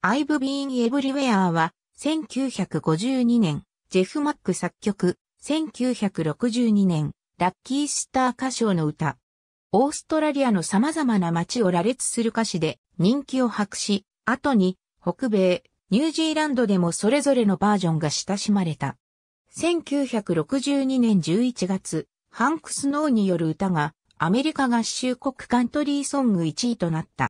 I've Been Everywhere は、1952年、ジェフ・マック作曲、1962年、ラッキースター歌唱の歌。オーストラリアの様々な街を羅列する歌詞で人気を博し、後に北米、ニュージーランドでもそれぞれのバージョンが親しまれた。1962年11月、ハンクス・ノーによる歌がアメリカ合衆国カントリーソング1位となった。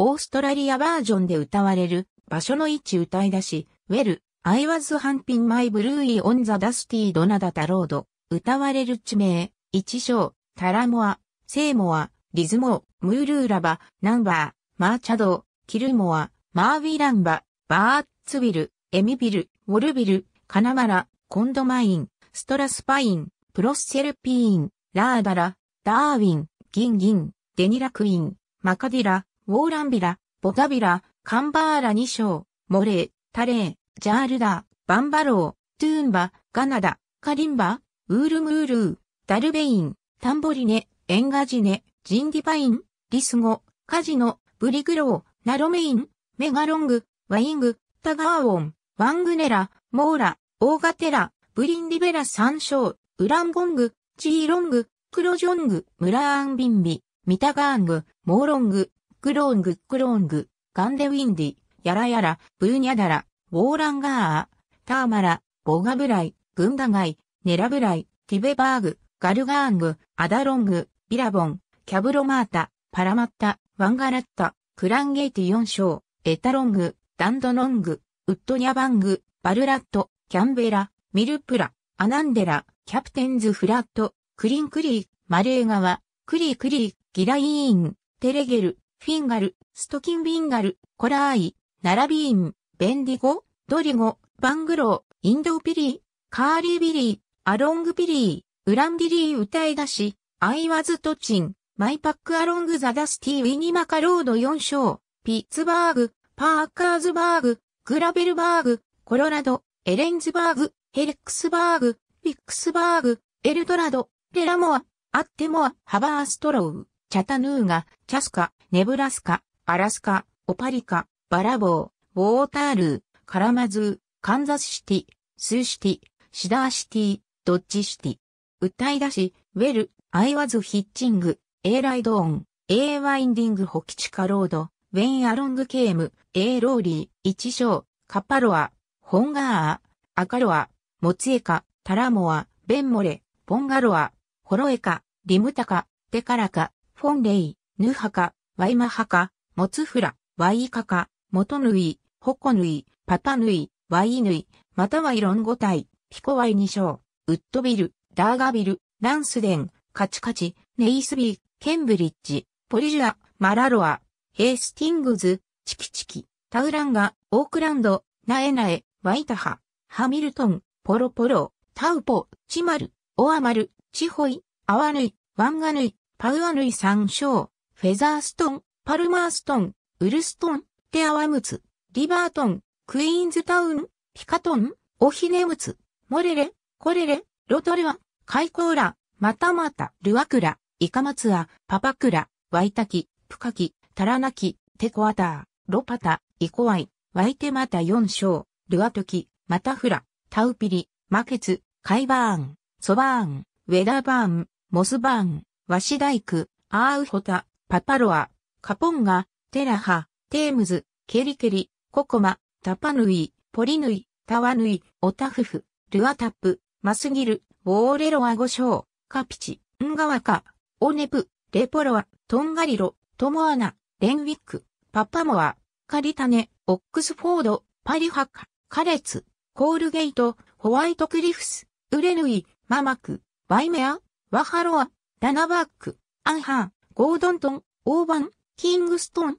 オーストラリアバージョンで歌われる場所の位置歌い出し、ウェル、I was humping my b l u e ダ on the dusty ドナダタロード、歌われる地名、一章、タラモア、セーモア、リズモムールーラバ、ナンバー、マーチャド、キルモア、マーウィランバ、バーッツビル、エミビル、ウォルビル、カナマラ、コンドマイン、ストラスパイン、プロッセルピーン、ラーダラ、ダーウィン、ギンギン、デニラクイン、マカディラ、ウォーランビラ、ボガビラ、カンバーラ2章、モレー、タレー、ジャールダー、バンバロー、トゥーンバ、ガナダ、カリンバ、ウールムールー、ダルベイン、タンボリネ、エンガジネ、ジンディパイン、リスゴ、カジノ、ブリグロー、ナロメイン、メガロング、ワイング、タガーオン、ワングネラ、モーラ、オーガテラ、ブリンディベラ3章、ウランゴング、チーロング、クロジョング、ムラーンビンビ、ミタガーング、モーロング、クローングックローング、ガンデウィンディ、ヤラヤラ、ブーニャダラ、ウォーランガーア、ターマラ、ボガブライ、グンダガイ、ネラブライ、ティベバーグ、ガルガーング、アダロング、ビラボン、キャブロマータ、パラマッタ、ワンガラッタ、クランゲイティ4章、エタロング、ダンドノング、ウッドニャバング、バルラット、キャンベラ、ミルプラ、アナンデラ、キャプテンズフラット、クリンクリー、マレー川、クリークリー、ギライーン、テレゲル、フィンガル、ストキンビンガル、コラーイ、ナラビーン、ベンディゴ、ドリゴ、バングロー、インドピリー、カーリービリー、アロングピリー、ウランビリー歌い出し、アイワズトチン、マイパックアロングザダスティウィニマカロード4章、ピッツバーグ、パーカーズバーグ、グラベルバーグ、コロラド、エレンズバーグ、ヘレックスバーグ、ィックスバーグ、エルドラド、レラモア、アッテモア、ハバーストロウ、チャタヌーガ、チャスカ、ネブラスカ、アラスカ、オパリカ、バラボー、ウォータールー、カラマズー、カンザスシティ、スーシティ、シダーシティ、ドッジシティ。歌い出し、ウェル、アイワズヒッチング、エーライドオン、エーワインディングホキチカロード、ウェインアロングケーム、エーローリー、イチショウ、カパロア、ホンガーア、アカロア、モツエカ、タラモア、ベンモレ、ボンガロア、ホロエカ、リムタカ、テカラカ、フォンレイ、ヌハカ、ワイマハカ、モツフラ、ワイイカカ、モトヌイ、ホコヌイ、パタヌイ、ワイイヌイ、またはイロンゴ体、ピコワイニショウ、ウッドビル、ダーガビル、ランスデン、カチカチ、ネイスビー、ケンブリッジ、ポリジュア、マラロア、ヘイスティングズ、チキチキ、タウランガ、オークランド、ナエナエ、ワイタハ、ハミルトン、ポロポロ、タウポ、チマル、オアマル、チホイ、アワヌイ、ワンガヌイ、パウアヌイ3章、フェザーストン、パルマーストン、ウルストン、テアワムツ、リバートン、クイーンズタウン、ピカトン、オヒネムツ、モレレ、コレレ、ロトレア、カイコーラ、またまた、ルアクラ、イカマツア、パパクラ、ワイタキ、プカキ、タラナキ、テコアター、ロパタ、イコワイ、ワイテマタ4章、ルアトキ、マタフラ、タウピリ、マケツ、カイバーン、ソバーン、ウェダバーン、モスバーン、ワシダイク、アーウホタ、パパロア、カポンガ、テラハ、テームズ、ケリケリ、ココマ、タパヌイ、ポリヌイ、タワヌイ、オタフフ、ルアタップ、マスギル、ウォーレロアゴショウ、カピチ、ンガワカ、オネプ、レポロア、トンガリロ、トモアナ、レンウィック、パパモア、カリタネ、オックスフォード、パリハカ、カレツ、コールゲイト、ホワイトクリフス、ウレヌイ、ママク、バイメア、ワハロア、ダナバック、アンハン、ゴードントン、オーバン、キングストン。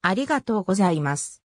ありがとうございます。